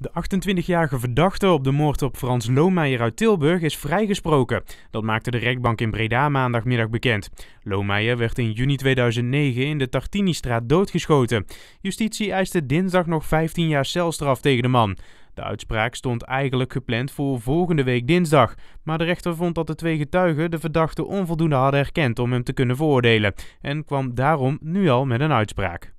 De 28-jarige verdachte op de moord op Frans Loomeijer uit Tilburg is vrijgesproken. Dat maakte de rechtbank in Breda maandagmiddag bekend. Loomeijer werd in juni 2009 in de Tartini-straat doodgeschoten. Justitie eiste dinsdag nog 15 jaar celstraf tegen de man. De uitspraak stond eigenlijk gepland voor volgende week dinsdag, maar de rechter vond dat de twee getuigen de verdachte onvoldoende hadden herkend om hem te kunnen veroordelen en kwam daarom nu al met een uitspraak.